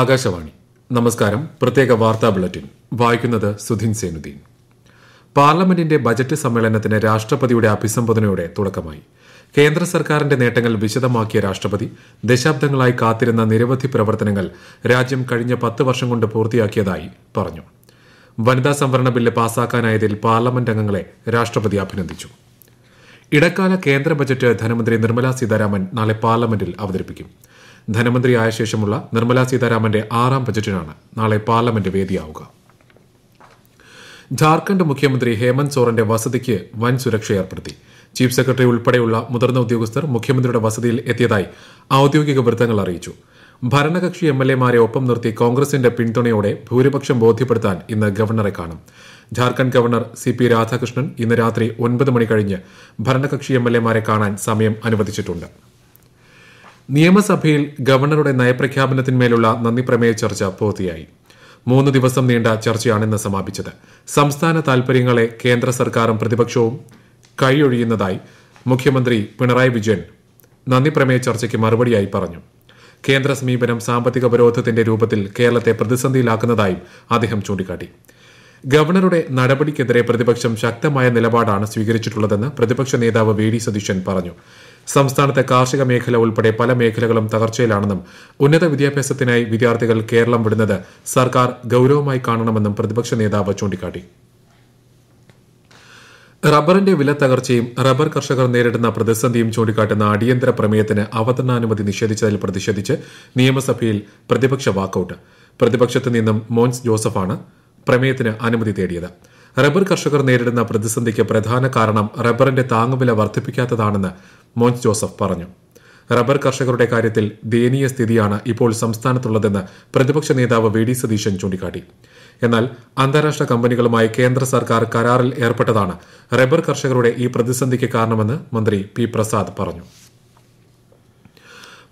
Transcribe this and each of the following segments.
ആകാശവാണി നമസ്കാരം പ്രത്യേക വാർത്താ ബുള്ളറ്റിൻ വായിക്കുന്നത് സുധിൻ സേനുദ്ദീൻ പാർലമെന്റിന്റെ ബജറ്റ് സമ്മേളനത്തിന് രാഷ്ട്രപതിയുടെ അഭിസംബോധനയോടെ തുടക്കമായി കേന്ദ്ര സർക്കാരിന്റെ നേട്ടങ്ങൾ വിശദമാക്കിയ രാഷ്ട്രപതി ദശാബ്ദങ്ങളായി കാത്തിരുന്ന നിരവധി പ്രവർത്തനങ്ങൾ രാജ്യം കഴിഞ്ഞ പത്ത് വർഷം കൊണ്ട് പൂർത്തിയാക്കിയതായി പറഞ്ഞു വനിതാ സംവരണ ബില്ല് പാസാക്കാനായതിൽ പാർലമെന്റ് അംഗങ്ങളെ രാഷ്ട്രപതി അഭിനന്ദിച്ചു ഇടക്കാല കേന്ദ്ര ബജറ്റ് ധനമന്ത്രി നിർമ്മല സീതാരാമൻ നാളെ പാർലമെന്റിൽ അവതരിപ്പിക്കും ധനമന്ത്രിയായ ശേഷമുള്ള നിർമ്മല സീതാരാമന്റെ ആറാം ബജറ്റിനാണ് നാളെ പാർലമെന്റ് വേദിയാവുക ജാർഖണ്ഡ് മുഖ്യമന്ത്രി ഹേമന്ത് സോറന്റെ വസതിക്ക് വൻ സുരക്ഷ ഏർപ്പെടുത്തി ചീഫ് സെക്രട്ടറി ഉൾപ്പെടെയുള്ള മുതിർന്ന ഉദ്യോഗസ്ഥർ മുഖ്യമന്ത്രിയുടെ വസതിയിൽ എത്തിയതായി ഔദ്യോഗിക വൃത്തങ്ങൾ അറിയിച്ചു ഭരണകക്ഷി എം എൽ എമാരെ ഒപ്പം നിർത്തി കോൺഗ്രസിന്റെ പിന്തുണയോടെ ഭൂരിപക്ഷം ബോധ്യപ്പെടുത്താൻ ഇന്ന് ഗവർണറെ കാണും Jharkhand governor C P Radhakrishnan ഇന്ന് രാത്രി ഒൻപത് മണി കഴിഞ്ഞ് ഭരണകക്ഷി എം എൽ എമാരെ കാണാൻ സമയം അനുവദിച്ചിട്ടുണ്ട് നിയമസഭയിൽ ഗവർണറുടെ നയപ്രഖ്യാപനത്തിന്മേലുള്ള നന്ദിപ്രമേയ ചർച്ച പൂർത്തിയായി മൂന്ന് ദിവസം നീണ്ട ഇന്ന് സമാപിച്ചത് സംസ്ഥാന താൽപര്യങ്ങളെ കേന്ദ്ര സർക്കാരും പ്രതിപക്ഷവും കൈയൊഴിയുന്നതായി മുഖ്യമന്ത്രി പിണറായി വിജയൻ നന്ദിപ്രമേയ ചർച്ചയ്ക്ക് മറുപടിയായി പറഞ്ഞു കേന്ദ്ര സമീപനം സാമ്പത്തിക ഉപരോധത്തിന്റെ രൂപത്തിൽ കേരളത്തെ പ്രതിസന്ധിയിലാക്കുന്നതായും അദ്ദേഹം ചൂണ്ടിക്കാട്ടി ഗവർണറുടെ നടപടിക്കെതിരെ പ്രതിപക്ഷം ശക്തമായ നിലപാടാണ് സ്വീകരിച്ചിട്ടുള്ളതെന്ന് പ്രതിപക്ഷ നേതാവ് വി ഡി സതീശൻ പറഞ്ഞു സംസ്ഥാനത്തെ കാർഷിക മേഖല ഉൾപ്പെടെ പല മേഖലകളും തകർച്ചയിലാണെന്നും ഉന്നത വിദ്യാഭ്യാസത്തിനായി വിദ്യാർത്ഥികൾ കേരളം വിടുന്നത് സർക്കാർ ഗൌരവമായി കാണണമെന്നും പ്രതിപക്ഷ നേതാവ് ചൂണ്ടിക്കാട്ടി റബ്ബറിന്റെ വില തകർച്ചയും റബ്ബർ കർഷകർ നേരിടുന്ന പ്രതിസന്ധിയും ചൂണ്ടിക്കാട്ടുന്ന അടിയന്തര പ്രമേയത്തിന് അവതരണാനുമതി നിഷേധിച്ചതിൽ പ്രതിഷേധിച്ച് നിയമസഭയിൽ പ്രതിപക്ഷ വാക്കൌട്ട് പ്രതിപക്ഷത്തു നിന്നും മോൻസ് ജോസഫാണ് പ്രമേയത്തിന് അനുമതി തേടിയത് റബ്ബർ കർഷകർ നേരിടുന്ന പ്രതിസന്ധിക്ക് പ്രധാന കാരണം റബ്ബറിന്റെ താങ്ങുവില വർദ്ധിപ്പിക്കാത്തതാണെന്ന് മോൻസ് ജോസഫ് പറഞ്ഞു റബ്ബർ കർഷകരുടെ കാര്യത്തിൽ ദയനീയ സ്ഥിതിയാണ് ഇപ്പോൾ സംസ്ഥാനത്തുള്ളതെന്ന് പ്രതിപക്ഷ നേതാവ് വി ഡി സതീശൻ ചൂണ്ടിക്കാട്ടി എന്നാൽ അന്താരാഷ്ട്ര കമ്പനികളുമായി കേന്ദ്ര സർക്കാർ കരാറിൽ ഏർപ്പെട്ടതാണ് റബ്ബർ കർഷകരുടെ ഈ പ്രതിസന്ധിക്ക് കാരണമെന്ന് മന്ത്രി പി പ്രസാദ് പറഞ്ഞു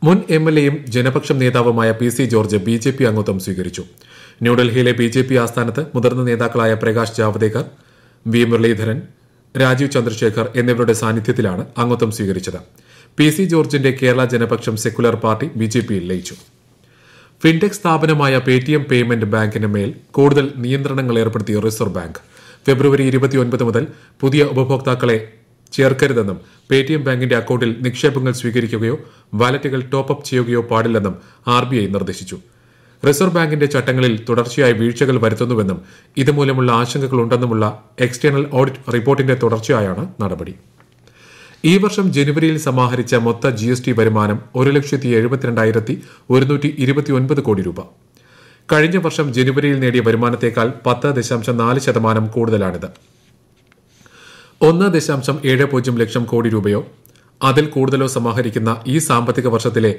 മുൻ എം എൽ എയും ജനപക്ഷം നേതാവുമായ P C George B J P അംഗത്വം സ്വീകരിച്ചു ന്യൂഡൽഹിയിലെ ബി ജെ പി ആസ്ഥാനത്ത് മുതിർന്ന നേതാക്കളായ പ്രകാശ് ജാവ്ദേക്കർ വി മുരളീധരൻ രാജീവ് ചന്ദ്രശേഖർ എന്നിവരുടെ സാന്നിധ്യത്തിലാണ് അംഗത്വം സ്വീകരിച്ചത് പി സി ജോർജിന്റെ Kerala Janapaksham secular party B J പിയിൽ ലയിച്ചു ഫിൻടെക് സ്ഥാപനമായ പേടിഎം പേയ്മെന്റ് ബാങ്കിന് മേൽ കൂടുതൽ നിയന്ത്രണങ്ങൾ ഏർപ്പെടുത്തിയ റിസർവ് ബാങ്ക് ഫെബ്രുവരി ഇരുപത്തിയൊൻപത് മുതൽ പുതിയ ഉപഭോക്താക്കളെ ചേർക്കരുതെന്നും പേടിഎം ബാങ്കിന്റെ അക്കൌണ്ടിൽ നിക്ഷേപങ്ങൾ സ്വീകരിക്കുകയോ വാലറ്റുകൾ ടോപ്പ് അപ്പ് ചെയ്യുകയോ പാടില്ലെന്നും ആർ ബി ഐ നിർദ്ദേശിച്ചു റിസർവ് ബാങ്കിന്റെ ചട്ടങ്ങളിൽ തുടർച്ചയായ വീഴ്ചകൾ വരുത്തുന്നുവെന്നും ഇതുമൂലമുള്ള ആശങ്കകളുണ്ടെന്നുമുള്ള എക്സ്റ്റേണൽ ഓഡിറ്റ് റിപ്പോർട്ടിന്റെ തുടർച്ചയായാണ് നടപടി ഈ വർഷം ജനുവരിയിൽ സമാഹരിച്ച മൊത്ത ജി എസ് ടി വരുമാനം ഒരു ലക്ഷത്തി എഴുപത്തിരണ്ടായിരത്തി ഒരുന്നൂറ്റി ഇരുപത്തി ഒൻപത് കോടി രൂപ കഴിഞ്ഞ വർഷം ജനുവരിയിൽ നേടിയ വരുമാനത്തേക്കാൾ പത്ത് ദശാംശം നാല് ശതമാനം കൂടുതലാണിത് ഒന്ന് ദശാംശം ഏഴ് പൂജ്യം ലക്ഷം കോടി രൂപയോ അതിൽ കൂടുതലോ സമാഹരിക്കുന്ന ഈ സാമ്പത്തിക വർഷത്തിലെ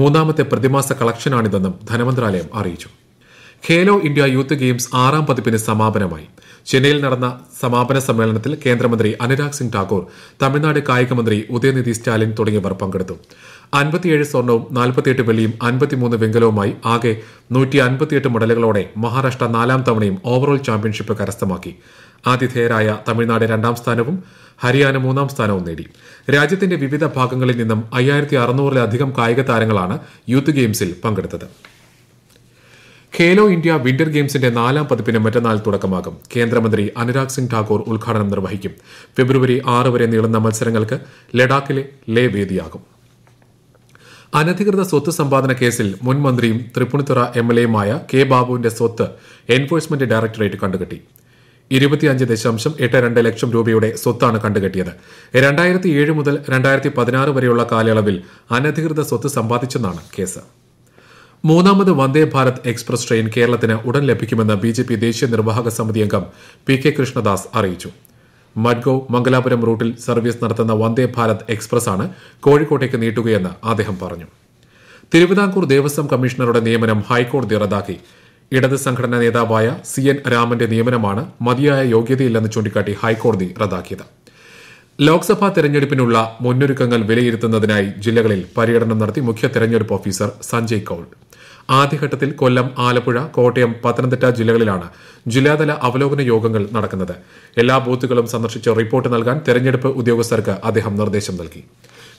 മൂന്നാമത്തെ പ്രതിമാസ കളക്ഷനാണിതെന്നും ധനമന്ത്രാലയം അറിയിച്ചു ഖേലോ ഇന്ത്യ യൂത്ത് ഗെയിംസ് ആറാം പതിപ്പിന് സമാപനമായി ചെന്നൈയിൽ നടന്ന സമാപന സമ്മേളനത്തിൽ കേന്ദ്രമന്ത്രി അനുരാഗ് സിംഗ് ഠാക്കൂർ തമിഴ്നാട് കായികമന്ത്രി മന്ത്രി ഉദയനിധി സ്റ്റാലിൻ തുടങ്ങിയവർ പങ്കെടുത്തു അൻപത്തിയേഴ് സ്വർണവും നാൽപ്പത്തിയെട്ട് വെള്ളിയും അൻപത്തിമൂന്ന് വെങ്കലവുമായി ആകെ നൂറ്റി അൻപത്തിയെട്ട് മെഡലുകളോടെ മഹാരാഷ്ട്ര നാലാം തവണയും ഓവറോൾ ചാമ്പ്യൻഷിപ്പ് കരസ്ഥമാക്കി ആതിഥേയരായ തമിഴ്നാട് രണ്ടാം സ്ഥാനവും ഹരിയാന മൂന്നാം സ്ഥാനവും നേടി രാജ്യത്തിന്റെ വിവിധ ഭാഗങ്ങളിൽ നിന്നും അയ്യായിരത്തി അറുന്നൂറിലധികം കായിക താരങ്ങളാണ് യൂത്ത് ഗെയിംസിൽ പങ്കെടുത്തത് ഖേലോ ഇന്ത്യ വിന്റർ ഗെയിംസിന്റെ നാലാം പതിപ്പിന് മറ്റന്നാൾ തുടക്കമാകും കേന്ദ്രമന്ത്രി അനുരാഗ് സിംഗ് ഠാക്കൂർ ഉദ്ഘാടനം നിർവഹിക്കും ഫെബ്രുവരി ആറ് വരെ നീളുന്ന മത്സരങ്ങൾക്ക് ലഡാക്കിലെ ലേ വേദിയാകും അനധികൃത സ്വത്ത് സമ്പാദന കേസിൽ മുൻ മന്ത്രിയും തൃപ്പൂണിത്തുറ എം എൽ എയുമായ കെ ബാബുവിന്റെ സ്വത്ത് എൻഫോഴ്സ്മെന്റ് ഡയറക്ടറേറ്റ് കണ്ടുകെട്ടി ഇരുപത്തിയഞ്ച് ദശാംശം എട്ട് രണ്ട് ലക്ഷം രൂപയുടെ സ്വത്താണ് കണ്ടുകെട്ടിയത് രണ്ടായിരത്തി ഏഴ് മുതൽ രണ്ടായിരത്തി പതിനാറ് വരെയുള്ള കാലയളവിൽ അനധികൃത സ്വത്ത് സമ്പാദിച്ചെന്നാണ് കേസ് മൂന്നാമത് വന്ദേ ഭാരത് എക്സ്പ്രസ് ട്രെയിൻ കേരളത്തിന് ഉടൻ ലഭിക്കുമെന്ന് ബി ജെ പി ദേശീയ നിർവാഹക സമിതി അംഗം പി കെ കൃഷ്ണദാസ് അറിയിച്ചു മഡ്ഗോ മംഗലാപുരം റൂട്ടിൽ സർവീസ് നടത്തുന്ന വന്ദേ ഭാരത് എക്സ്പ്രസ് ആണ് കോഴിക്കോട്ടേക്ക് നീട്ടുകയെന്ന് അദ്ദേഹം പറഞ്ഞു തിരുവിതാംകൂർ ദേവസ്വം കമ്മീഷണറുടെ നിയമനം ഹൈക്കോടതി റദ്ദാക്കി ഇടത് സംഘടനാ നേതാവായ സി എൻ രാമന്റെ നിയമനമാണ് മതിയായ യോഗ്യതയില്ലെന്ന് ചൂണ്ടിക്കാട്ടി ഹൈക്കോടതി റദ്ദാക്കിയത് ലോക്സഭാ തെരഞ്ഞെടുപ്പിനുള്ള മുന്നൊരുക്കങ്ങൾ വിലയിരുത്തുന്നതിനായി ജില്ലകളിൽ പര്യടനം നടത്തി മുഖ്യ തെരഞ്ഞെടുപ്പ് ഓഫീസർ സഞ്ജയ് കൌൾ ആദ്യഘട്ടത്തിൽ കൊല്ലം ആലപ്പുഴ കോട്ടയം പത്തനംതിട്ട ജില്ലകളിലാണ് ജില്ലാതല അവലോകന യോഗങ്ങൾ നടക്കുന്നത് എല്ലാ ബൂത്തുകളും സന്ദർശിച്ച് റിപ്പോർട്ട് നൽകാൻ തെരഞ്ഞെടുപ്പ് ഉദ്യോഗസ്ഥർക്ക് അദ്ദേഹം നിർദ്ദേശം നൽകി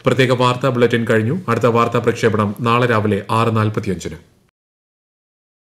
പ്രത്യേക വാർത്താ ബുള്ളറ്റിൻ കഴിഞ്ഞു അടുത്ത വാർത്താ പ്രക്ഷേപണം നാളെ രാവിലെ ആറ് നാൽപ്പത്തിയഞ്ചിന്